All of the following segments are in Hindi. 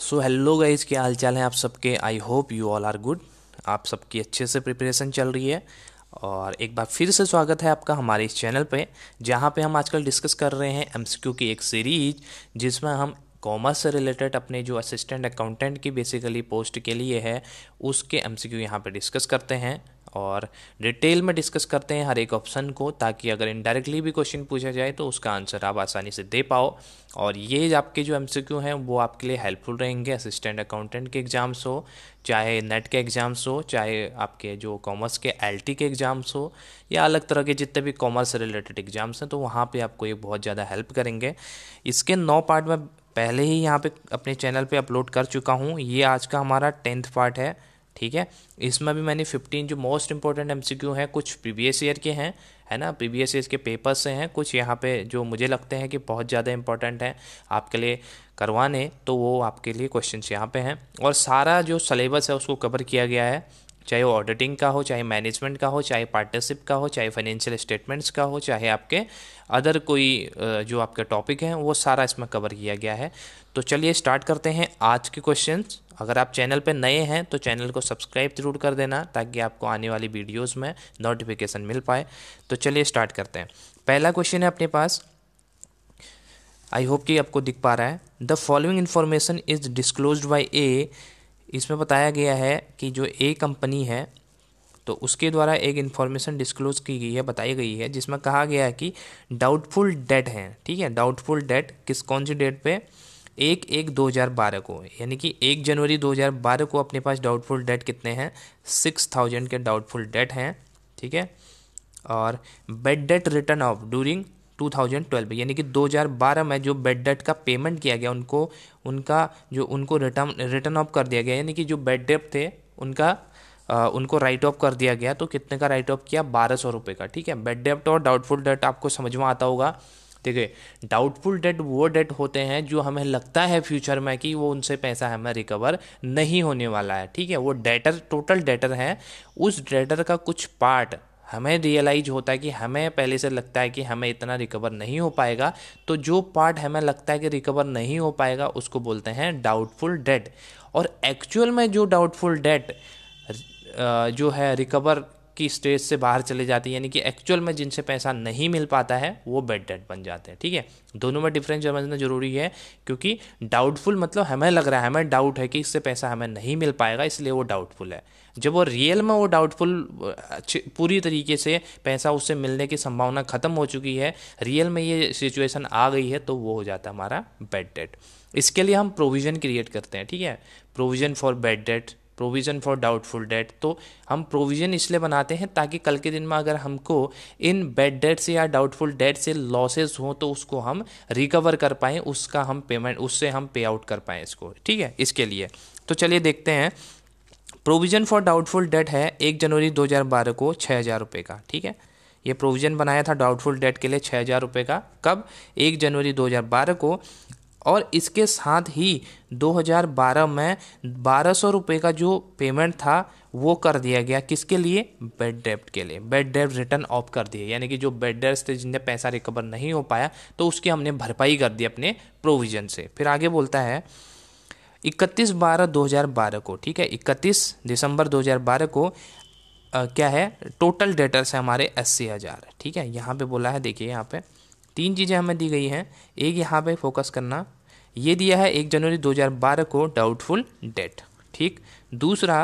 सो हेलो गाइज क्या हाल चाल है आप सबके I hope you all are good आप सबकी अच्छे से प्रिपरेशन चल रही है और एक बार फिर से स्वागत है आपका हमारे इस चैनल पे जहाँ पे हम आजकल डिस्कस कर रहे हैं एम की एक सीरीज जिसमें हम कॉमर्स से रिलेटेड अपने जो असिस्टेंट अकाउंटेंट की बेसिकली पोस्ट के लिए है उसके एम सी क्यू यहाँ पर डिस्कस करते हैं और डिटेल में डिस्कस करते हैं हर एक ऑप्शन को ताकि अगर इनडायरेक्टली भी क्वेश्चन पूछा जाए तो उसका आंसर आप आसानी से दे पाओ और ये आपके जो क्यू हैं वो आपके लिए हेल्पफुल रहेंगे असिस्टेंट अकाउंटेंट के एग्ज़ाम्स हो चाहे नेट के एग्ज़ाम्स हो चाहे आपके जो कॉमर्स के टी के एग्ज़ाम्स हो या अलग तरह के जितने भी कॉमर्स रिलेटेड एग्ज़ाम्स हैं तो वहाँ पर आपको ये बहुत ज़्यादा हेल्प करेंगे इसके नौ पार्ट में पहले ही यहाँ पे अपने चैनल पे अपलोड कर चुका हूँ ये आज का हमारा टेंथ पार्ट है ठीक है इसमें भी मैंने 15 जो मोस्ट इंपॉर्टेंट एमसीक्यू हैं कुछ प्रीवियस ईयर के हैं है ना प्रीवियस ईयर के पेपर्स से हैं कुछ यहाँ पे जो मुझे लगते हैं कि बहुत ज़्यादा इंपॉर्टेंट हैं आपके लिए करवाने तो वो आपके लिए क्वेश्चन यहाँ पे हैं और सारा जो सलेबस है उसको कवर किया गया है चाहे वो ऑडिटिंग का हो चाहे मैनेजमेंट का हो चाहे पार्टनरशिप का हो चाहे फाइनेंशियल स्टेटमेंट्स का हो चाहे आपके अदर कोई जो आपके टॉपिक हैं वो सारा इसमें कवर किया गया है तो चलिए स्टार्ट करते हैं आज के क्वेश्चंस अगर आप चैनल पर नए हैं तो चैनल को सब्सक्राइब ज़रूर कर देना ताकि आपको आने वाली वीडियोस में नोटिफिकेशन मिल पाए तो चलिए स्टार्ट करते हैं पहला क्वेश्चन है अपने पास आई होप कि आपको दिख पा रहा है the following information is disclose by a इसमें बताया गया है कि जो ए कंपनी है तो उसके द्वारा एक इन्फॉर्मेशन डिस्क्लोज की गई है बताई गई है जिसमें कहा गया है कि डाउटफुल डेट हैं ठीक है डाउटफुल डेट किस कौन सी डेट पे एक एक दो हज़ार बारह को यानी कि एक जनवरी दो हज़ार बारह को अपने पास डाउटफुल डेट कितने हैं सिक्स थाउजेंड के डाउटफुल डेट हैं ठीक है और bad debt written off during twelve यानी कि दो हज़ार बारह में जो बेड डेट का पेमेंट किया गया उनको उनका जो उनको रिटर्न रिटर्न ऑफ कर दिया गया यानी कि जो बेड डेट थे उनका आ, उनको राइट ऑफ कर दिया गया तो कितने का राइट ऑफ किया बारह सौ रुपये का ठीक है बेड डेप्ट और डाउटफुल डेट आपको समझ में आता होगा देखिए डाउटफुल डेट वो डेट होते हैं जो हमें लगता है फ्यूचर में कि वो उनसे पैसा हमें रिकवर नहीं होने वाला है ठीक है वो डेटर टोटल डेटर हैं उस डेटर का कुछ पार्ट हमें रियलाइज होता है कि हमें पहले से लगता है कि हमें इतना रिकवर नहीं हो पाएगा तो जो पार्ट हमें लगता है कि रिकवर नहीं हो पाएगा उसको बोलते हैं डाउटफुल डेट और एक्चुअल में जो डाउटफुल डेट जो है रिकवर की स्टेज से बाहर चले जाते हैं यानी कि एक्चुअल में जिनसे पैसा नहीं मिल पाता है वो बेड डेट बन जाते हैं ठीक है दोनों में डिफरेंस समझना जरूरी है क्योंकि डाउटफुल मतलब हमें लग रहा है हमें डाउट है कि इससे पैसा हमें नहीं मिल पाएगा इसलिए वो डाउटफुल है जब वो रियल में वो डाउटफुल पूरी तरीके से पैसा उससे मिलने की संभावना ख़त्म हो चुकी है रियल में ये सिचुएशन आ गई है तो वो हो जाता है हमारा बेड डेट इसके लिए हम प्रोविज़न क्रिएट करते हैं ठीक है provision for bad debt provision for doubtful debt तो हम प्रोविज़न इसलिए बनाते हैं ताकि कल के दिन में अगर हमको इन बेड डेट से या डाउटफुल डेट से लॉसेज हो तो उसको हम रिकवर कर पाएँ उसका हम पेमेंट उससे हम पे आउट कर पाएँ इसको ठीक है इसके लिए तो चलिए देखते हैं प्रोविज़न फॉर डाउटफुल डेट है एक जनवरी 2012 को छः हज़ार रुपये का ठीक है ये प्रोविज़न बनाया था डाउटफुल डेट के लिए छः हज़ार रुपये का कब एक जनवरी 2012 को और इसके साथ ही 2012 में बारह सौ रुपये का जो पेमेंट था वो कर दिया गया किसके लिए बेड डेप्ट के लिए बेड डेप्ट रिटर्न ऑफ कर दिए यानी कि जो बेड डेप्ट थे जिनने पैसा रिकवर नहीं हो पाया तो उसकी हमने भरपाई कर दी अपने प्रोविज़न से फिर आगे बोलता है इकतीस बारह दो हज़ार बारह को ठीक है इकतीस दिसंबर दो हज़ार बारह को आ, क्या है टोटल डेटर्स है हमारे अस्सी हज़ार ठीक है यहाँ पे बोला है देखिए यहाँ पे तीन चीज़ें हमें दी गई हैं एक यहाँ पे फोकस करना ये दिया है एक जनवरी 2012 को डाउटफुल डेट ठीक दूसरा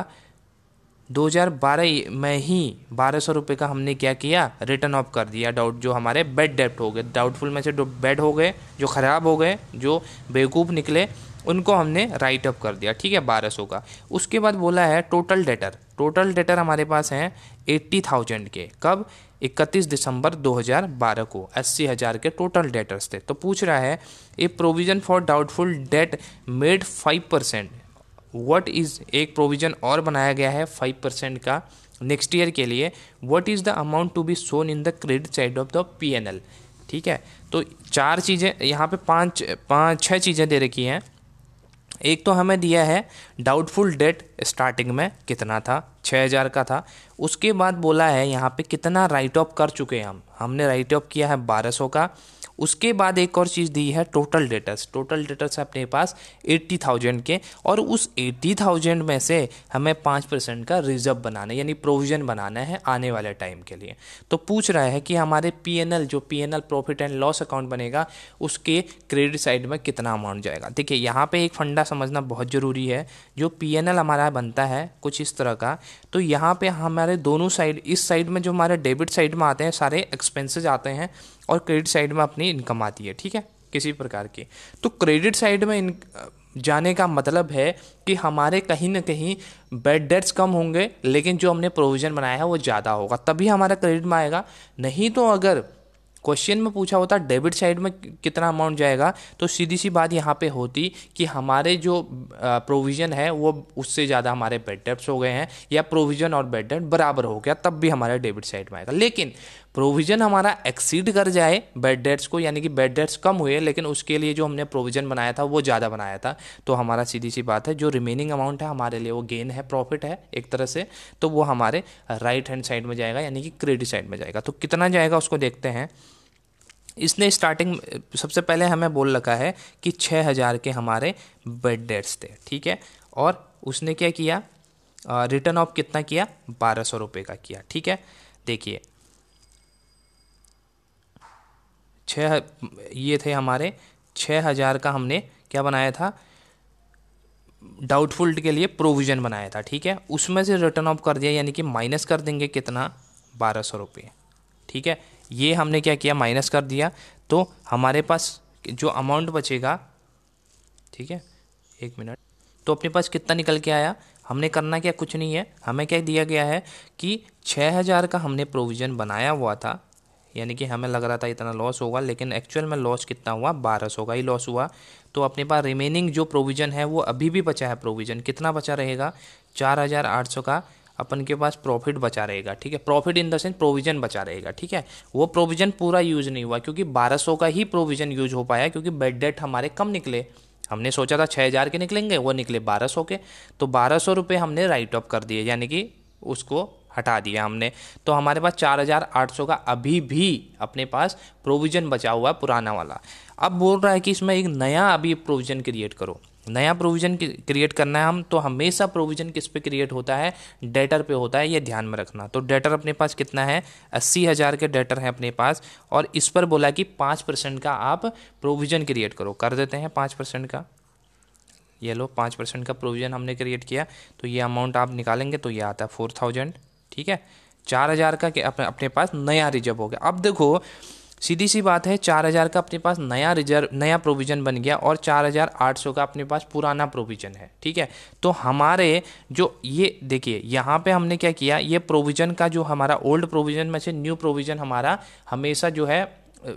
2012 में ही बारह सौ का हमने क्या किया रिटर्न ऑफ कर दिया डाउट जो हमारे बेड डेप्ट हो गए डाउटफुल में से जो बेड हो गए जो ख़राब हो गए जो बेवकूफ़ निकले उनको हमने राइट अप कर दिया ठीक है बारह सौ का उसके बाद बोला है टोटल डेटर टोटल डेटर हमारे पास हैं एट्टी थाउजेंड के कब इकतीस दिसंबर 2012 को अस्सी हज़ार के टोटल डेटर्स थे तो पूछ रहा है a provision for doubtful debt made five percent what is एक प्रोविज़न और बनाया गया है फाइव परसेंट का नेक्स्ट ईयर के लिए what is the amount to be shown in the credit side of the P N L ठीक है तो चार चीज़ें यहाँ पे पांच पाँच छः चीज़ें दे रखी हैं एक तो हमें दिया है डाउटफुल डेट स्टार्टिंग में कितना था छः हज़ार का था उसके बाद बोला है यहाँ पे कितना राइट ऑफ कर चुके हैं हम हमने राइट ऑफ किया है बारह सौ का उसके बाद एक और चीज़ दी है टोटल डेटर्स टोटल डेटर्स अपने पास एट्टी थाउजेंड के और उस एट्टी थाउजेंड में से हमें पाँच परसेंट का रिजर्व बनाना है यानी प्रोविज़न बनाना है आने वाले टाइम के लिए तो पूछ रहा है कि हमारे पी जो P profit and loss account बनेगा उसके क्रेडिट साइड में कितना अमाउंट जाएगा देखिए यहाँ पर एक फंडा समझना बहुत ज़रूरी है जो पी हमारा बनता है कुछ इस तरह का तो यहाँ पर हमारे दोनों साइड इस साइड में जो हमारे डेबिट साइड में आते हैं सारे एक्सपेंसेज आते हैं और क्रेडिट साइड में अपनी इनकम आती है ठीक है किसी प्रकार की तो क्रेडिट साइड में इन जाने का मतलब है कि हमारे कहीं ना कहीं बेड डेट्स कम होंगे लेकिन जो हमने प्रोविज़न बनाया है वो ज़्यादा होगा तभी हमारा क्रेडिट में आएगा नहीं तो अगर क्वेश्चन में पूछा होता डेबिट साइड में कितना अमाउंट जाएगा तो सीधी सी बात यहाँ पे होती कि हमारे जो प्रोविज़न है वो उससे ज़्यादा हमारे बेड डेट्स हो गए हैं या प्रोविज़न और बेड डेट बराबर हो गया तब भी हमारे डेबिट साइड में आएगा लेकिन प्रोविज़न हमारा एक्सीड कर जाए बेड डेट्स को यानी कि बेड डेट्स कम हुए लेकिन उसके लिए जो हमने प्रोविज़न बनाया था वो ज़्यादा बनाया था तो हमारा सीधी सी बात है जो रिमेनिंग अमाउंट है हमारे लिए वो गेन है प्रॉफिट है एक तरह से तो वो हमारे राइट हैंड साइड में जाएगा यानी कि क्रेडिट साइड में जाएगा तो कितना जाएगा उसको देखते हैं इसने स्टार्टिंग सबसे पहले हमें बोल रखा है कि छः हज़ार के हमारे बेड डेट्स थे ठीक है और उसने क्या किया रिटर्न ऑफ कितना किया बारह सौ रुपये का किया ठीक है देखिए छः ये थे हमारे छः हज़ार का हमने क्या बनाया था डाउटफुल के लिए प्रोविज़न बनाया था ठीक है उसमें से रिटर्न ऑफ कर दिया यानी कि माइनस कर देंगे कितना बारह सौ रुपये ठीक है ये हमने क्या किया माइनस कर दिया तो हमारे पास जो अमाउंट बचेगा ठीक है एक मिनट तो अपने पास कितना निकल के आया हमने करना क्या कुछ नहीं है हमें क्या दिया गया है कि छः हज़ार का हमने प्रोविज़न बनाया हुआ था यानी कि हमें लग रहा था इतना लॉस होगा लेकिन एक्चुअल में लॉस कितना हुआ बारह सौ का ही लॉस हुआ तो अपने पास रिमेनिंग जो प्रोविज़न है वो अभी भी बचा है प्रोविज़न कितना बचा रहेगा चार हज़ार आठ सौ का अपन के पास प्रॉफिट बचा रहेगा ठीक है profit in the sense provision बचा रहेगा ठीक है वो प्रोविजन पूरा यूज नहीं हुआ क्योंकि बारह सौ का ही प्रोविजन यूज हो पाया क्योंकि बेड डेट हमारे कम निकले हमने सोचा था छः हज़ार के निकलेंगे वो निकले बारह सौ के तो बारह सौ रुपये हमने राइट ऑफ कर दिए यानी कि उसको हटा दिया हमने तो हमारे पास 4,800 का अभी भी अपने पास प्रोविज़न बचा हुआ है पुराना वाला अब बोल रहा है कि इसमें एक नया अभी प्रोविज़न क्रिएट करो नया प्रोविज़न क्रिएट करना है हम तो हमेशा प्रोविज़न किस पे क्रिएट होता है डेटर पे होता है ये ध्यान में रखना तो डेटर अपने पास कितना है अस्सी हज़ार के डेटर हैं अपने पास और इस पर बोला कि पाँच परसेंट का आप प्रोविज़न क्रिएट करो कर देते हैं पाँच परसेंट का ये लो पाँच परसेंट का प्रोविज़न हमने क्रिएट किया तो ये अमाउंट आप निकालेंगे तो ये आता है फोर थाउजेंड ठीक है चार हज़ार का अपने अपने पास नया रिजर्व हो गया अब देखो सीधी सी बात है चार हज़ार का अपने पास नया रिजर्व नया प्रोविज़न बन गया और चार हज़ार आठ सौ का अपने पास पुराना प्रोविज़न है ठीक है तो हमारे जो ये देखिए यहाँ पे हमने क्या किया ये प्रोविज़न का जो हमारा ओल्ड प्रोविज़न में से न्यू प्रोविज़न हमारा हमेशा जो है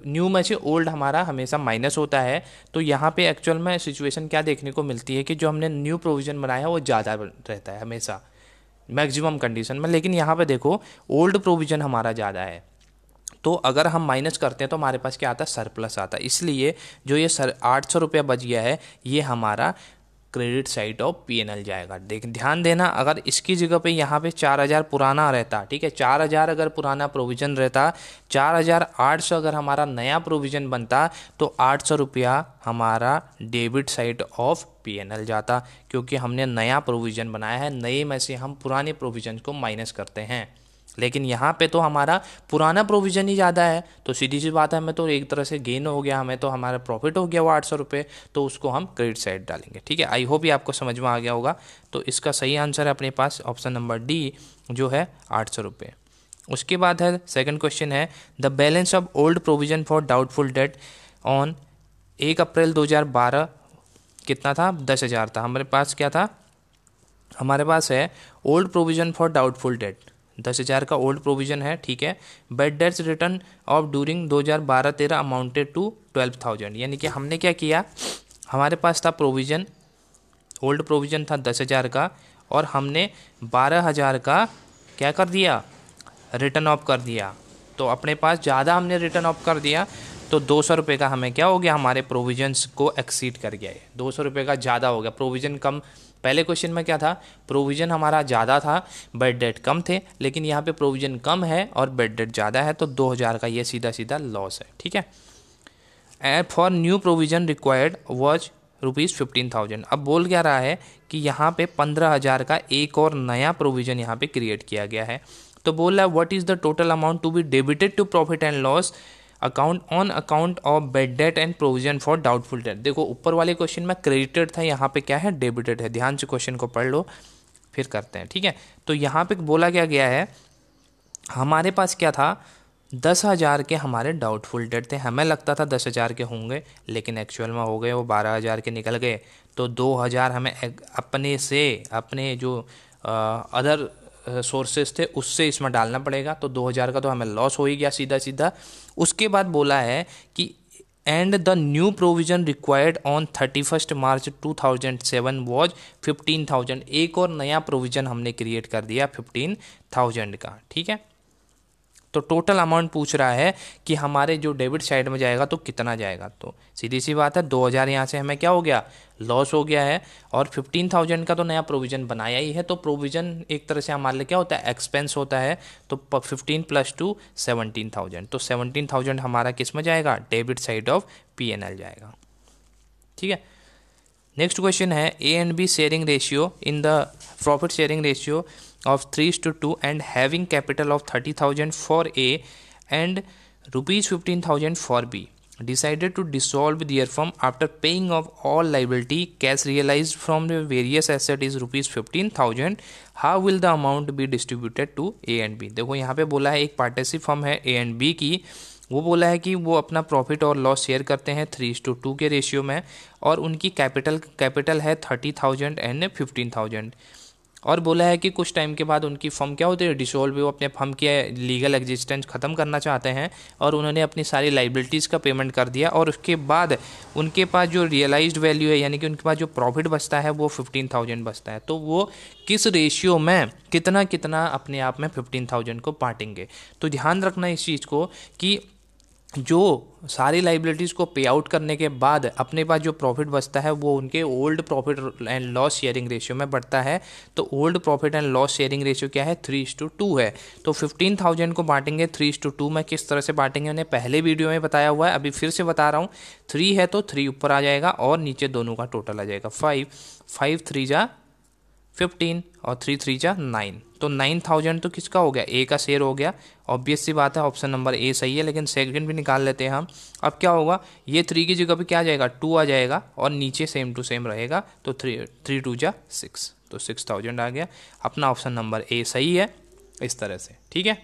न्यू में से ओल्ड हमारा हमेशा माइनस होता है तो यहाँ पे एक्चुअल में सिचुएशन क्या देखने को मिलती है कि जो हमने न्यू प्रोविज़न बनाया है वो ज़्यादा रहता है हमेशा मैक्सिमम कंडीशन में लेकिन यहाँ पे देखो ओल्ड प्रोविज़न हमारा ज़्यादा है तो अगर हम माइनस करते हैं तो हमारे पास क्या आता है सरप्लस आता है इसलिए जो ये सर आठ सौ रुपया बच गया है ये हमारा क्रेडिट साइड ऑफ एल जाएगा देख ध्यान देना अगर इसकी जगह पे यहाँ पे चार हज़ार पुराना रहता ठीक है चार हज़ार अगर पुराना प्रोविज़न रहता चार हज़ार आठ सौ अगर हमारा नया प्रोविज़न बनता तो आठ सौ रुपया हमारा डेबिट साइड ऑफ एल जाता क्योंकि हमने नया प्रोविज़न बनाया है नए में से हम पुराने प्रोविज़न को माइनस करते हैं लेकिन यहाँ पे तो हमारा पुराना प्रोविज़न ही ज़्यादा है तो सीधी सी बात है हमें तो एक तरह से गेन हो गया हमें तो हमारा प्रॉफिट हो गया वो आठ सौ रुपये तो उसको हम क्रेडिट साइड डालेंगे ठीक है आई होप ये आपको समझ में आ गया होगा तो इसका सही आंसर है अपने पास ऑप्शन नंबर डी जो है आठ सौ रुपये उसके बाद है सेकेंड क्वेश्चन है the balance of old provision for doubtful debt on एक अप्रैल बारह कितना था दस हज़ार था हमारे पास क्या था हमारे पास है old provision for doubtful debt दस हज़ार का ओल्ड प्रोविजन है ठीक है bad debts written off during दो हज़ार बारह तेरह अमाउंटेड टू ट्वेल्व थाउजेंड यानी कि हमने क्या किया हमारे पास था प्रोविज़न ओल्ड प्रोविज़न था दस हज़ार का और हमने बारह हज़ार का क्या कर दिया रिटर्न ऑफ कर दिया तो अपने पास ज़्यादा हमने रिटर्न ऑफ कर दिया तो दो सौ रुपये का हमें क्या हो गया हमारे प्रोविजन को एक्सीड कर गया है दो सौ रुपये का ज़्यादा हो गया प्रोविज़न कम पहले क्वेश्चन में क्या था प्रोविज़न हमारा ज़्यादा था बेड डेट कम थे लेकिन यहाँ पे प्रोविज़न कम है और बेड डेट ज़्यादा है तो 2000 का ये सीधा सीधा लॉस है ठीक है and for new provision required was rupees fifteen thousand अब बोल क्या रहा है कि यहाँ पे पंद्रह हज़ार का एक और नया प्रोविज़न यहाँ पे क्रिएट किया गया है तो बोल रहा है what is the total amount to be debited to profit and loss account on account of bad debt and provision for doubtful debt देखो ऊपर वाले क्वेश्चन में क्रेडिटेड था यहाँ पे क्या है डेबिटेड है ध्यान से क्वेश्चन को पढ़ लो फिर करते हैं ठीक है तो यहाँ पे बोला क्या गया है हमारे पास क्या था दस हज़ार के हमारे डाउटफुल डेट थे हमें लगता था दस हज़ार के होंगे लेकिन एक्चुअल में हो गए वो बारह हज़ार के निकल गए तो दो हज़ार हमें अपने से अपने जो अदर सोर्सेज थे उससे इसमें डालना पड़ेगा तो 2000 का तो हमें लॉस हो ही गया सीधा सीधा उसके बाद बोला है कि and the new provision required on thirty first March two thousand seven was fifteen thousand एक और नया प्रोविजन हमने क्रिएट कर दिया फिफ्टीन थाउजेंड का ठीक है तो टोटल अमाउंट पूछ रहा है कि हमारे जो डेबिट साइड में जाएगा तो कितना जाएगा तो सीधी सी बात है दो हज़ार यहाँ से हमें क्या हो गया लॉस हो गया है और फिफ्टीन थाउजेंड का तो नया प्रोविज़न बनाया ही है तो प्रोविज़न एक तरह से हमारे लिए क्या होता है एक्सपेंस होता है तो fifteen plus two seventeen thousand तो सेवनटीन थाउजेंड हमारा किस में जाएगा debit side of P N L जाएगा ठीक है नेक्स्ट क्वेश्चन है A and B sharing ratio in the profit sharing ratio of 3 to 2 and having capital of 30000 for A and rupees 15000 for B decided to dissolve their firm after paying off all liability cash realized from the various asset is rupees fifteen thousand how will the amount be distributed to A and B देखो यहाँ पे बोला है एक पार्टनरशिप फर्म है ए एंड बी की वो बोला है कि वो अपना प्रॉफिट और लॉस शेयर करते हैं थ्री टू टू के रेशियो में और उनकी कैपिटल कैपिटल है thirty thousand and fifteen thousand और बोला है कि कुछ टाइम के बाद उनकी फर्म क्या होती है डिसोल्व वो अपने फर्म की लीगल एग्जिस्टेंस ख़त्म करना चाहते हैं और उन्होंने अपनी सारी लाइबिलिटीज़ का पेमेंट कर दिया और उसके बाद उनके पास जो रियलाइज वैल्यू है यानी कि उनके पास जो प्रॉफिट बचता है वो फिफ्टीन थाउजेंड बचता है तो वो किस रेशियो में कितना कितना अपने आप में फिफ्टीन थाउजेंड को बांटेंगे तो ध्यान रखना इस चीज़ को कि जो सारी लाइबिलिटीज़ को पे आउट करने के बाद अपने पास जो प्रॉफिट बचता है वो उनके old profit and loss sharing ratio में बढ़ता है तो old profit and loss sharing ratio क्या है थ्री इस टू टू है तो फिफ्टीन थाउजेंड को बांटेंगे थ्री इस टू टू में किस तरह से बांटेंगे उन्हें पहले वीडियो में बताया हुआ है अभी फिर से बता रहा हूँ थ्री है तो थ्री ऊपर आ जाएगा और नीचे दोनों का टोटल आ जाएगा फाइव फाइव थ्री जा फिफ्टीन और थ्री थ्री जा नाइन तो नाइन थाउजेंड तो किसका हो गया ए का शेयर हो गया ऑब्वियस सी बात है ऑप्शन नंबर ए सही है लेकिन सेकंड भी निकाल लेते हैं हम अब क्या होगा ये थ्री की जगह पे क्या आ जाएगा टू आ जाएगा और नीचे सेम टू सेम रहेगा तो थ्री थ्री टू जा सिक्स तो सिक्स थाउजेंड आ गया अपना ऑप्शन नंबर ए सही है इस तरह से ठीक है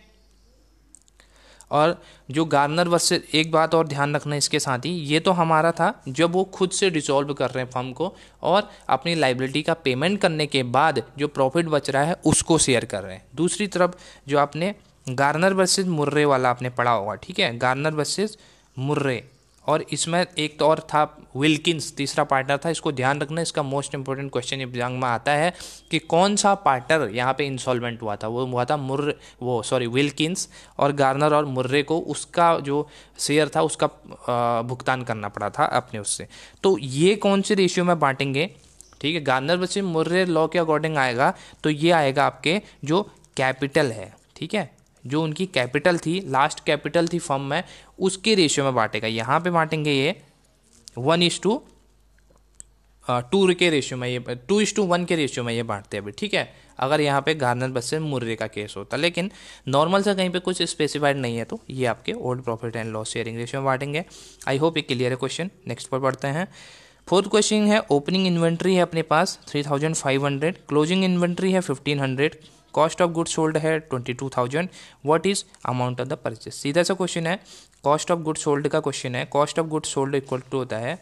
और जो गार्नर वर्सेस एक बात और ध्यान रखना इसके साथ ही ये तो हमारा था जब वो खुद से डिसॉल्व कर रहे हैं फर्म को और अपनी लाइबिलिटी का पेमेंट करने के बाद जो प्रॉफिट बच रहा है उसको शेयर कर रहे हैं दूसरी तरफ जो आपने गार्नर वर्सेज मुर्रे वाला आपने पढ़ा होगा ठीक है गार्नर वर्सेज मुर्रे और इसमें एक तो और था विल्किंस तीसरा पार्टनर था इसको ध्यान रखना इसका मोस्ट इंपॉर्टेंट क्वेश्चन एग्जाम में आता है कि कौन सा पार्टनर यहाँ पे इंसॉल्वेंट हुआ था वो हुआ था मुर्र वो सॉरी विल्किंस और गार्नर और मुर्रे को उसका जो शेयर था उसका भुगतान करना पड़ा था अपने उससे तो ये कौन से रेशियो में बांटेंगे ठीक है गार्नर बच्चे मुर्रे लॉ के अकॉर्डिंग आएगा तो ये आएगा आपके जो कैपिटल है ठीक है जो उनकी कैपिटल थी लास्ट कैपिटल थी फर्म में उसके रेशियो में बांटेगा यहाँ पे बांटेंगे ये वन इज टू टू के रेशियो में ये टू इज टू वन के रेशियो में ये बांटते अभी ठीक है अगर यहाँ पे गार्नर से मुर्रे का केस होता लेकिन नॉर्मल से कहीं पे कुछ स्पेसिफाइड नहीं है तो ये आपके old profit and loss sharing ratio में बांटेंगे आई होप ये क्लियर है क्वेश्चन नेक्स्ट पर बढ़ते हैं फोर्थ क्वेश्चन है ओपनिंग इन्वेंट्री है अपने पास three thousand five hundred closing inventory है fifteen hundred cost of goods sold है twenty two thousand what is amount of the purchase सीधा सा क्वेश्चन है कॉस्ट ऑफ गुड्स सोल्ड का क्वेश्चन है cost of goods sold equal to होता है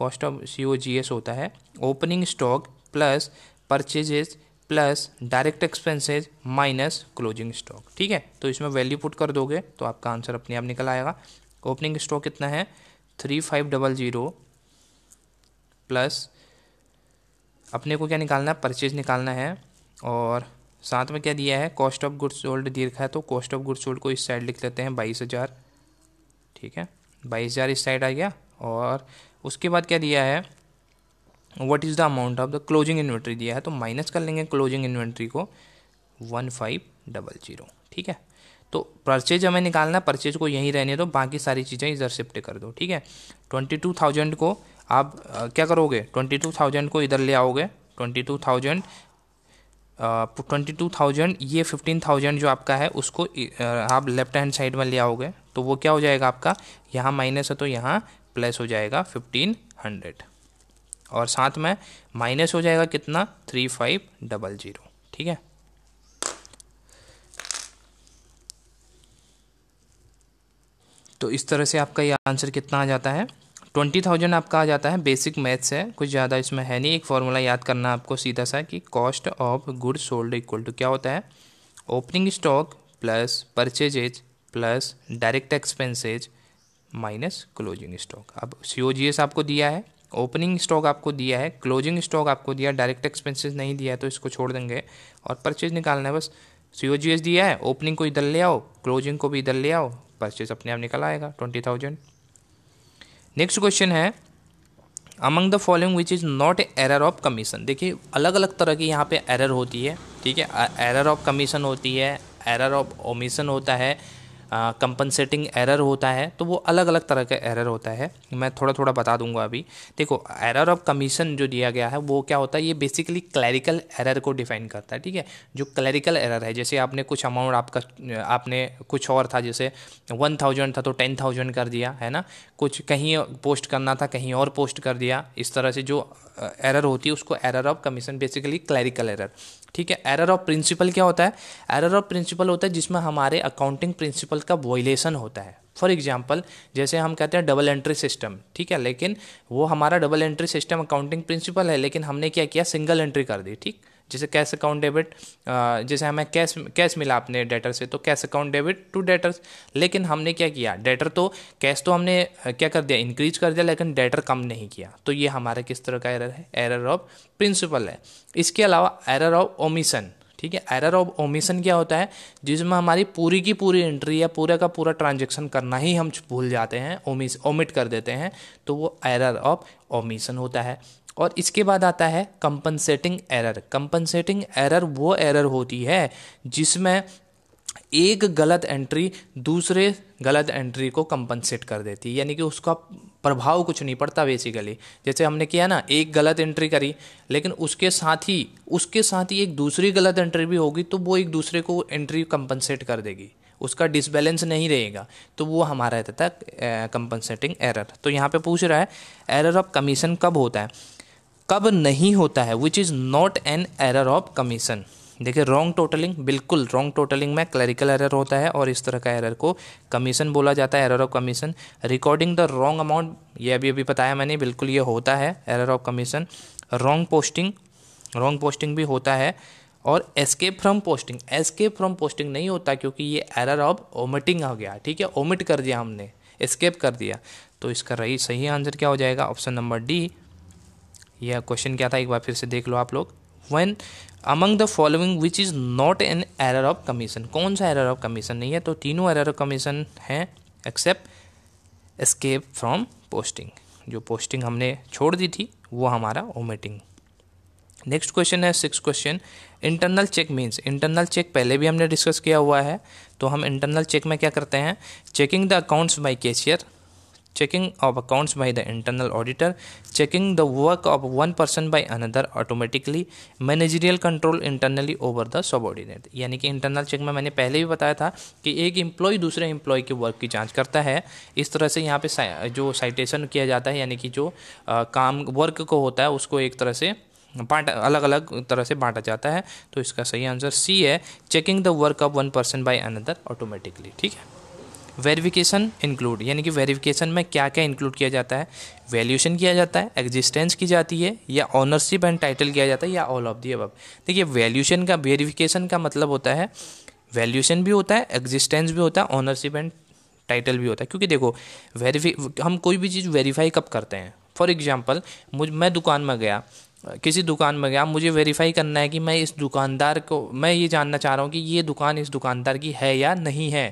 cost of C O G S होता है opening stock plus purchases plus direct expenses minus closing stock ठीक है तो इसमें वैल्यू पुट कर दोगे तो आपका आंसर अपने आप निकल आएगा ओपनिंग स्टॉक कितना है three five double zero plus अपने को क्या निकालना है परचेज निकालना है और साथ में क्या दिया है कॉस्ट ऑफ गुड्स सोल्ड दिया रखा है तो कॉस्ट ऑफ गुड्स सोल्ड को इस साइड लिख लेते हैं बाईस हज़ार ठीक है बाईस हज़ार इस साइड आ गया और उसके बाद क्या दिया है what is the amount of the closing inventory दिया है तो माइनस कर लेंगे क्लोजिंग इन्वेंट्री को वन फाइव डबल जीरो ठीक है तो परचेज हमें निकालना है परचेज को यहीं रहने दो बाकी सारी चीज़ें इधर शिफ्ट कर दो ठीक है ट्वेंटी टू थाउजेंड को आप आ, क्या करोगे ट्वेंटी टू थाउजेंड को इधर ले आओगे twenty two thousand twenty two thousand ये फिफ्टीन थाउजेंड जो आपका है उसको आप लेफ्ट हैंड साइड में ले आओगे तो वो क्या हो जाएगा आपका यहाँ माइनस है तो यहाँ प्लस हो जाएगा फिफ्टीन हंड्रेड और साथ में माइनस हो जाएगा कितना थ्री फाइव डबल जीरो ठीक है तो इस तरह से आपका ये आंसर कितना आ जाता है ट्वेंटी थाउजेंड आपका आ जाता है बेसिक मैथ्स है कुछ ज़्यादा इसमें है नहीं एक फार्मूला याद करना आपको सीधा सा कि cost of good sold equal to क्या होता है opening stock plus purchases plus direct expenses minus closing stock अब सी आपको दिया है ओपनिंग स्टॉक आपको दिया है क्लोजिंग स्टॉक आपको दिया डायरेक्ट एक्सपेंसेस नहीं दिया तो इसको छोड़ देंगे और परचेज निकालना है बस सी दिया है ओपनिंग को इधर ले आओ क्लोजिंग को भी इधर ले आओ परचेज अपने आप निकल आएगा ट्वेंटी थाउजेंड नेक्स्ट क्वेश्चन है among the following which is not error of commission देखिए अलग अलग तरह की यहाँ पे एरर होती है ठीक है एरर ऑफ कमीशन होती है एरर ऑफ ओमिशन होता है कंपनसेटिंग एरर होता है तो वो अलग अलग तरह का एरर होता है मैं थोड़ा थोड़ा बता दूंगा अभी देखो एरर ऑफ कमीशन जो दिया गया है वो क्या होता है ये बेसिकली क्लैरिकल एरर को डिफाइन करता है ठीक है जो क्लैरिकल एरर है जैसे आपने कुछ अमाउंट आपका आपने कुछ और था जैसे वन थाउजेंड था तो टेन थाउजेंड कर दिया है ना कुछ कहीं पोस्ट करना था कहीं और पोस्ट कर दिया इस तरह से जो एरर होती है उसको error of commission basically clerical error ठीक है एरर ऑफ प्रिंसिपल क्या होता है एरर ऑफ प्रिंसिपल होता है जिसमें हमारे अकाउंटिंग प्रिंसिपल का वोइलेशन होता है फॉर एग्जाम्पल जैसे हम कहते हैं डबल एंट्री सिस्टम ठीक है लेकिन वो हमारा double entry system accounting principle है लेकिन हमने क्या किया सिंगल एंट्री कर दी ठीक जैसे कैश अकाउंट डेबिट जैसे हमें कैश कैश मिला अपने डेटर से तो cash account debit to debtors लेकिन हमने क्या किया डेटर तो कैश तो हमने क्या कर दिया इंक्रीज कर दिया लेकिन डेटर कम नहीं किया तो ये हमारा किस तरह का एरर है एरर ऑफ प्रिंसिपल है इसके अलावा एरर ऑफ ओमिशन ठीक है एरर ऑफ ओमिशन क्या होता है जिसमें हमारी पूरी की पूरी एंट्री या पूरा का पूरा ट्रांजेक्शन करना ही हम भूल जाते हैं ओमिस ओमिट कर देते हैं तो वो एरर ऑफ ओमिशन होता है और इसके बाद आता है कंपनसेटिंग एरर कंपनसेटिंग एरर वो एरर होती है जिसमें एक गलत एंट्री दूसरे गलत एंट्री को कंपनसेट कर देती है यानी कि उसका प्रभाव कुछ नहीं पड़ता बेसिकली जैसे हमने किया ना एक गलत एंट्री करी लेकिन उसके साथ ही उसके साथ ही एक दूसरी गलत एंट्री भी होगी तो वो एक दूसरे को एंट्री कंपनसेट कर देगी उसका डिसबैलेंस नहीं रहेगा तो वो हमारा रहता था कंपनसेटिंग एरर तो यहाँ पे पूछ रहा है एरर ऑफ कमीशन कब होता है कब नहीं होता है which is not an error of commission देखिए रॉन्ग टोटलिंग बिल्कुल रॉन्ग टोटलिंग में क्लरिकल एरर होता है और इस तरह का एरर को कमीशन बोला जाता है error of commission recording the wrong amount ये अभी अभी बताया मैंने बिल्कुल ये होता है error of commission wrong posting wrong posting भी होता है और escape from posting escape from posting नहीं होता क्योंकि ये एरर ऑफ ओमिटिंग हो गया ठीक है ओमिट कर दिया हमने एस्केप कर दिया तो इसका रही सही आंसर क्या हो जाएगा ऑप्शन नंबर डी यह क्वेश्चन क्या था एक बार फिर से देख लो आप लोग one among the following which is not an error of commission कौन सा एरर ऑफ कमीशन नहीं है तो तीनों एरर ऑफ कमीशन हैं एक्सेप्ट एस्केप फ्रॉम पोस्टिंग जो पोस्टिंग हमने छोड़ दी थी वो हमारा ओमिटिंग नेक्स्ट क्वेश्चन है six question internal check means internal check पहले भी हमने डिस्कस किया हुआ है तो हम इंटरनल चेक में क्या करते हैं checking the accounts by cashier checking of accounts by the internal auditor, checking the work of one person by another automatically, managerial control internally over the subordinate. यानी कि इंटरनल चेक में मैंने पहले भी बताया था कि एक इम्प्लॉय दूसरे इम्प्लॉय के वर्क की जांच करता है इस तरह से यहाँ पे जो साइटेशन किया जाता है यानी कि जो आ, काम वर्क को होता है उसको एक तरह से बांट अलग अलग तरह से बांटा जाता है तो इसका सही आंसर सी है checking the work of one person by another automatically ठीक है वेरिफिकेशन इंक्लूड यानी कि वेरिफिकेशन में क्या क्या इंक्लूड किया जाता है वैल्यूशन किया जाता है एग्जिस्टेंस की जाती है या ऑनरशिप एंड टाइटल किया जाता है या ऑल ऑफ दी अब देखिए वैल्यूशन का वेरिफिकेशन का मतलब होता है वैल्यूशन भी होता है एग्जिस्टेंस भी होता है ऑनरशिप एंड टाइटल भी होता है क्योंकि देखो वेरीफाई हम कोई भी चीज़ वेरीफाई कब करते हैं फॉर एग्जाम्पल मुझ मैं दुकान में गया किसी दुकान में गया मुझे वेरीफाई करना है कि मैं इस दुकानदार को मैं ये जानना चाह रहा हूँ कि ये दुकान इस दुकानदार की है या नहीं है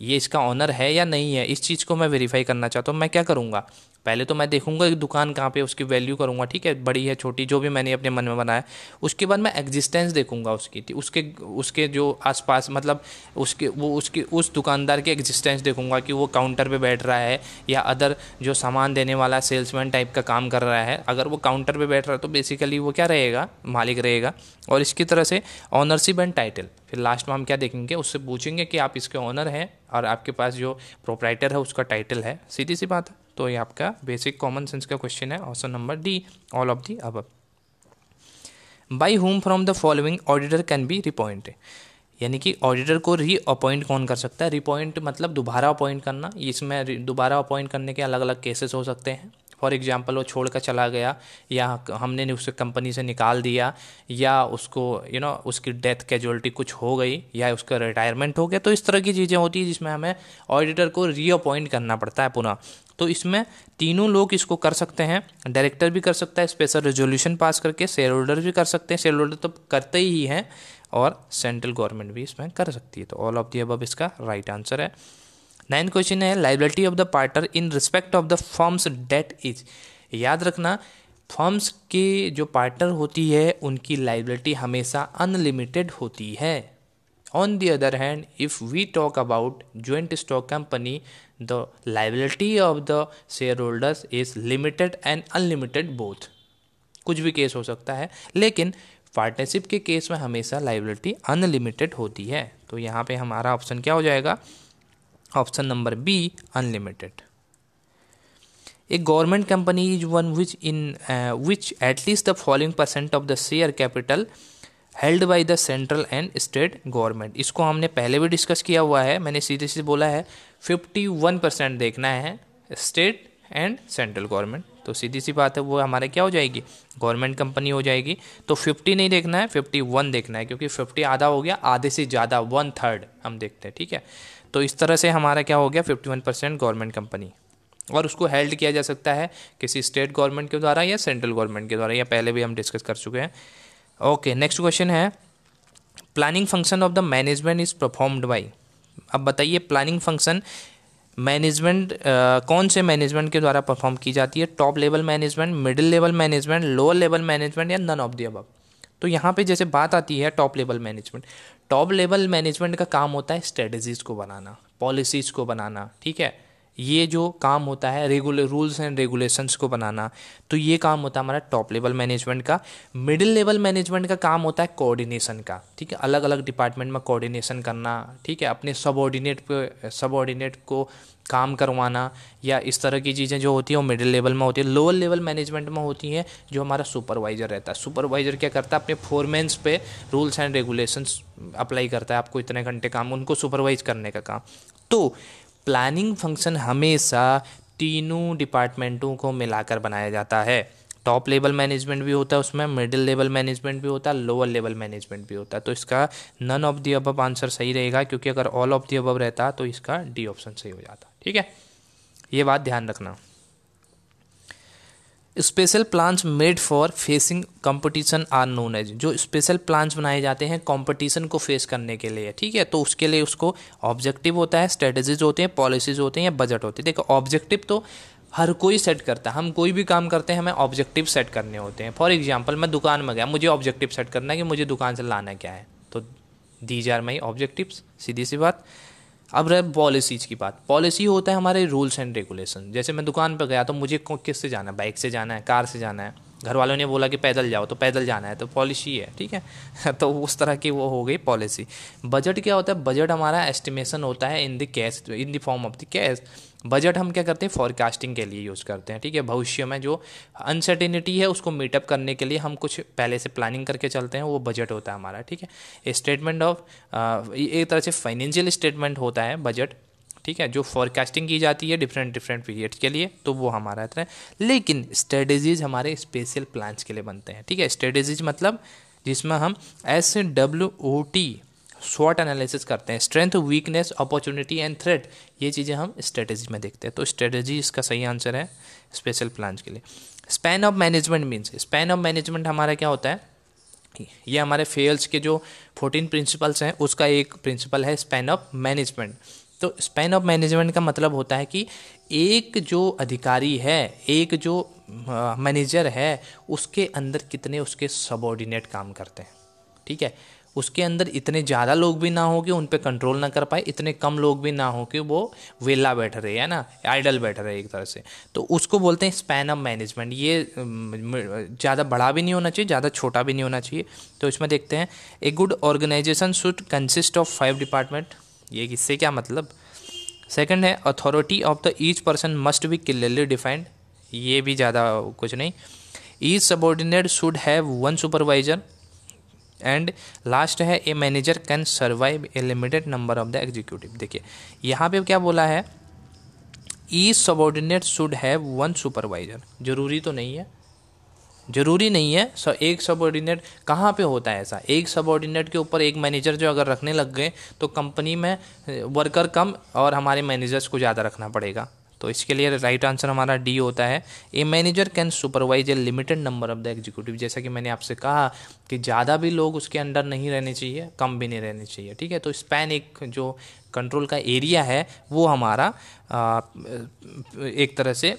ये इसका ऑनर है या नहीं है इस चीज़ को मैं वेरीफाई करना चाहता हूँ मैं क्या करूँगा पहले तो मैं देखूंगा कि दुकान कहाँ पे उसकी वैल्यू करूँगा ठीक है बड़ी है छोटी जो भी मैंने अपने मन में बनाया उसके बाद मैं एग्जिस्टेंस देखूंगा उसकी थी उसके उसके जो आसपास मतलब उसके वो उसके उस दुकानदार की एग्जिस्टेंस देखूंगा कि वो काउंटर पर बैठ रहा है या अदर जो सामान देने वाला सेल्समैन टाइप का काम कर रहा है अगर वो काउंटर पर बैठ रहा है तो बेसिकली वो क्या रहेगा मालिक रहेगा और इसकी तरह से ऑनरशिप एंड टाइटल फिर लास्ट में हम क्या देखेंगे उससे पूछेंगे कि आप इसके ऑनर हैं और आपके पास जो प्रोपराइटर है उसका टाइटल है सीधी सी बात है तो ये आपका बेसिक कॉमन सेंस का क्वेश्चन है option number D all of the अब by whom from the following auditor can be reappoint यानी कि ऑडिटर को री अपॉइंट कौन कर सकता है रिपॉइंट मतलब दोबारा अपॉइंट करना इसमें दोबारा अपॉइंट करने के अलग अलग केसेस हो सकते हैं फॉर एग्ज़ाम्पल वो छोड़ कर चला गया या हमने उसे कंपनी से निकाल दिया या उसको यू you नो know, उसकी डेथ कैजुअलिटी कुछ हो गई या उसका रिटायरमेंट हो गया तो इस तरह की चीज़ें होती है जिसमें हमें ऑडिटर को री अपॉइंट करना पड़ता है पुनः तो इसमें तीनों लोग इसको कर सकते हैं डायरेक्टर भी कर सकता है स्पेशल रेजोल्यूशन पास करके शेयर होल्डर भी कर सकते हैं शेयर होल्डर तो करते ही हैं और सेंट्रल गवर्नमेंट भी इसमें कर सकती है तो ऑल ऑफ दी अब इसका राइट आंसर है नाइन्थ क्वेश्चन है liability of the partner in respect of the firm's debt is याद रखना फर्म्स के जो पार्टनर होती है उनकी लाइबिलिटी हमेशा अनलिमिटेड होती है on the other hand if we talk about joint stock company the liability of the share holders is limited and unlimited both कुछ भी केस हो सकता है लेकिन पार्टनरशिप के केस में हमेशा लाइबिलिटी अनलिमिटेड होती है तो यहाँ पे हमारा ऑप्शन क्या हो जाएगा option number B unlimited A government company is one which in which at least the following percent of the share capital held by the central and state government इसको हमने पहले भी डिस्कस किया हुआ है मैंने सीधे सीधे बोला है फिफ्टी वन परसेंट देखना है स्टेट एंड सेंट्रल गवर्नमेंट तो सीधी सी बात है वो हमारे क्या हो जाएगी गवर्नमेंट कंपनी हो जाएगी तो फिफ्टी नहीं देखना है फिफ्टी वन देखना है क्योंकि फिफ्टी आधा हो गया आधे से ज़्यादा वन थर्ड हम देखते हैं ठीक है तो इस तरह से हमारा क्या हो गया fifty one percent government company और उसको हेल्ड किया जा सकता है किसी स्टेट गवर्नमेंट के द्वारा या सेंट्रल गवर्नमेंट के द्वारा या पहले भी हम डिस्कस कर चुके हैं ओके नेक्स्ट क्वेश्चन है planning function of the management is performed by अब बताइए प्लानिंग फंक्शन मैनेजमेंट कौन से मैनेजमेंट के द्वारा परफॉर्म की जाती है top level management middle level management lower level management या नन ऑफ द अब तो यहाँ पे जैसे बात आती है top level management top level management का काम होता है स्ट्रेटजीज को बनाना पॉलिसीज को बनाना ठीक है ये जो काम होता है रेगुलर रूल्स एंड रेगुलेशंस को बनाना तो ये काम होता है हमारा टॉप लेवल मैनेजमेंट का मिडिल लेवल मैनेजमेंट का काम होता है कोऑर्डिनेशन का ठीक है अलग अलग डिपार्टमेंट में कोऑर्डिनेशन करना ठीक है अपने सबऑर्डिनेट सबऑर्डिनेट को काम करवाना या इस तरह की चीज़ें जो होती हैं वो मिडिल लेवल में होती है लोअर लेवल मैनेजमेंट में होती हैं जो हमारा सुपरवाइज़र रहता है सुपरवाइज़र क्या करता है अपने फोरमेंस पे रूल्स एंड रेगुलेशंस अप्लाई करता है आपको इतने घंटे काम उनको सुपरवाइज करने का काम तो प्लानिंग फंक्शन हमेशा तीनों डिपार्टमेंटों को मिलाकर बनाया जाता है टॉप लेवल मैनेजमेंट भी होता है उसमें मिडिल लेवल मैनेजमेंट भी होता है लोअर लेवल मैनेजमेंट भी होता है तो इसका none of the above answer सही रहेगा क्योंकि अगर ऑल ऑफ दी अबव रहता तो इसका डी ऑप्शन सही हो जाता ठीक है ये बात ध्यान रखना special plans made for facing competition are known as जो स्पेशल प्लान्स बनाए जाते हैं कंपटीशन को फेस करने के लिए ठीक है तो उसके लिए उसको ऑब्जेक्टिव होता है स्ट्रेटजीज होते हैं पॉलिसीज होते हैं या बजट होते हैं देखो ऑब्जेक्टिव तो हर कोई सेट करता है हम कोई भी काम करते हैं हमें ऑब्जेक्टिव सेट करने होते हैं फॉर एग्जाम्पल मैं दुकान में गया मुझे ऑब्जेक्टिव सेट करना है कि मुझे दुकान से लाना क्या है तो दीज आर माई ऑब्जेक्टिव सीधी सी बात अब रहे पॉलिसीज़ की बात पॉलिसी होता है हमारे रूल्स एंड रेगुलेशन जैसे मैं दुकान पर गया तो मुझे किससे जाना है बाइक से जाना है कार से जाना है घर वालों ने बोला कि पैदल जाओ तो पैदल जाना है तो पॉलिसी है ठीक है तो उस तरह की वो हो गई पॉलिसी बजट क्या होता है बजट हमारा एस्टिमेशन होता है in the cash in the form of the cash budget हम क्या करते हैं फॉरकास्टिंग के लिए यूज़ करते हैं ठीक है भविष्य में जो अनसर्टिनिटी है उसको मीटअप करने के लिए हम कुछ पहले से प्लानिंग करके चलते हैं वो बजट होता है हमारा ठीक है स्टेटमेंट ऑफ एक तरह से फाइनेंशियल स्टेटमेंट होता है बजट ठीक है जो फॉरकास्टिंग की जाती है डिफरेंट डिफरेंट पीरियड्स के लिए तो वो हमारा इतना है लेकिन स्ट्रेटेजीज हमारे स्पेशल प्लान्स के लिए बनते हैं ठीक है स्ट्रेटेजीज मतलब जिसमें हम S W O T SWOT analysis करते हैं strength weakness opportunity and threat ये चीज़ें हम स्ट्रेटेजी में देखते हैं तो स्ट्रेटेजी इसका सही आंसर है स्पेशल प्लान्स के लिए span of management means span of management हमारा क्या होता है ये हमारे फेल्स के जो फोर्टीन प्रिंसिपल्स हैं उसका एक प्रिंसिपल है स्पैन ऑफ मैनेजमेंट तो स्पैन ऑफ मैनेजमेंट का मतलब होता है कि एक जो अधिकारी है एक जो मैनेजर है उसके अंदर कितने उसके सबॉर्डिनेट काम करते हैं ठीक है उसके अंदर इतने ज़्यादा लोग भी ना हो कि उन पर कंट्रोल ना कर पाए इतने कम लोग भी ना हो कि वो वेला बैठ रहे है ना आइडल बैठ रहे एक तरह से तो उसको बोलते हैं स्पैन ऑफ मैनेजमेंट ये ज़्यादा बड़ा भी नहीं होना चाहिए ज़्यादा छोटा भी नहीं होना चाहिए तो इसमें देखते हैं a good organisation should consist of five department ये किससे क्या मतलब सेकंड है authority of the each person must be clearly defined ये भी ज़्यादा कुछ नहीं each subordinate should have one supervisor and last है a manager can survive a limited number of the executive देखिए यहाँ पे क्या बोला है each subordinate should have one supervisor ज़रूरी तो नहीं है जरूरी नहीं है सो एक सबॉर्डिनेट कहाँ पे होता है ऐसा एक सबॉर्डिनेट के ऊपर एक मैनेजर जो अगर रखने लग गए तो कंपनी में वर्कर कम और हमारे मैनेजर्स को ज़्यादा रखना पड़ेगा तो इसके लिए राइट आंसर हमारा डी होता है a manager can supervise a limited number of the executive जैसा कि मैंने आपसे कहा कि ज़्यादा भी लोग उसके अंडर नहीं रहने चाहिए कम भी नहीं रहने चाहिए ठीक है तो स्पैन एक जो कंट्रोल का एरिया है वो हमारा आ, एक तरह से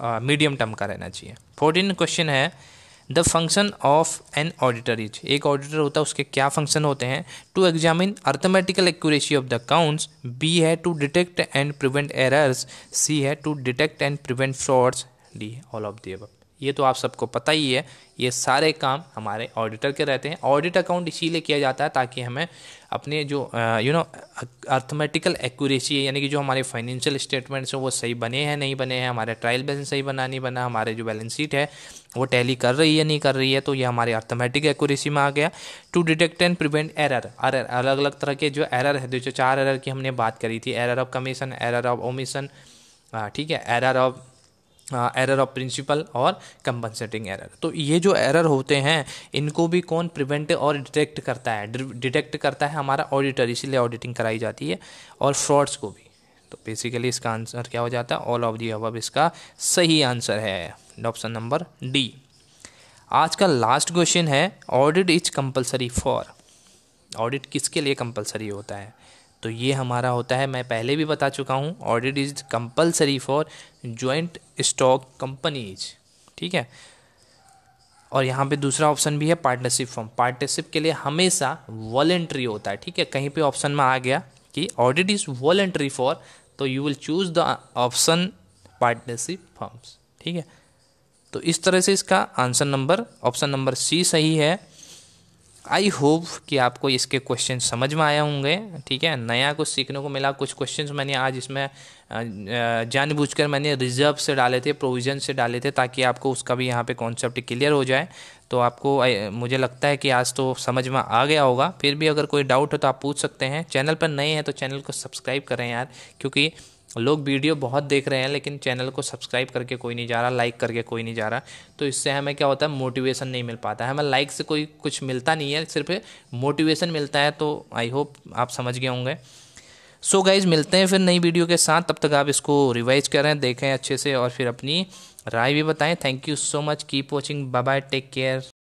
मीडियम टर्म का रहना चाहिए फोर्टीन क्वेश्चन है the function of an auditor is एक ऑडिटर होता है उसके क्या फंक्शन होते हैं to examine arithmetical accuracy of the accounts B है to detect and prevent errors C है to detect and prevent frauds D all of the अब ये तो आप सबको पता ही है ये सारे काम हमारे ऑडिटर के रहते हैं ऑडिट अकाउंट इसीलिए किया जाता है ताकि हमें अपने जो यू नो अर्थमेटिकल एक्यूरेसी यानी कि जो हमारे फाइनेंशियल स्टेटमेंट्स हैं वो सही बने हैं नहीं बने हैं हमारे ट्रायल बैलेंस सही बना नहीं बना हमारे जो बैलेंस शीट है वो टैली कर रही है नहीं कर रही है तो ये हमारे अर्थमेटिक एक्यूरेसी में आ गया to detect and prevent error error अलग अलग तरह के जो एरर है जो चार एरर की हमने बात करी थी error of commission error of omission ठीक है error of error of principle और कंपनसेटिंग एरर तो ये जो एरर होते हैं इनको भी कौन प्रिवेंट और डिटेक्ट करता है डिटेक्ट करता है हमारा ऑडिटर इसीलिए ऑडिटिंग कराई जाती है और फ्रॉड्स को भी तो बेसिकली इसका आंसर क्या हो जाता है ऑल ऑफ दी अब इसका सही आंसर है ऑप्शन नंबर डी आज का लास्ट क्वेश्चन है audit is compulsory for audit किसके लिए कंपलसरी होता है तो ये हमारा होता है मैं पहले भी बता चुका हूँ audit is compulsory for joint stock companies ठीक है और यहाँ पे दूसरा ऑप्शन भी है पार्टनरशिप फॉर्म पार्टनरशिप के लिए हमेशा वॉलेंट्री होता है ठीक है कहीं पे ऑप्शन में आ गया कि ऑडिट इज़ वॉलेंट्री फॉर तो you will choose the option partnership firms ठीक है तो इस तरह से इसका answer number option number C सही है आई होप कि आपको इसके क्वेश्चन समझ में आए होंगे ठीक है नया कुछ सीखने को मिला कुछ क्वेश्चंस मैंने आज इसमें जानबूझकर मैंने रिजर्व से डाले थे प्रोविज़न से डाले थे ताकि आपको उसका भी यहाँ पे कॉन्सेप्ट क्लियर हो जाए तो आपको मुझे लगता है कि आज तो समझ में आ गया होगा फिर भी अगर कोई डाउट हो तो आप पूछ सकते हैं चैनल पर नए हैं तो चैनल को सब्सक्राइब करें यार क्योंकि लोग वीडियो बहुत देख रहे हैं लेकिन चैनल को सब्सक्राइब करके कोई नहीं जा रहा लाइक करके कोई नहीं जा रहा तो इससे हमें क्या होता है मोटिवेशन नहीं मिल पाता है हमें लाइक से कोई कुछ मिलता नहीं है सिर्फ मोटिवेशन मिलता है तो आई होप आप समझ गए होंगे सो गाइज मिलते हैं फिर नई वीडियो के साथ तब तक आप इसको रिवाइज करें देखें अच्छे से और फिर अपनी राय भी बताएं thank you so much keep watching bye bye take care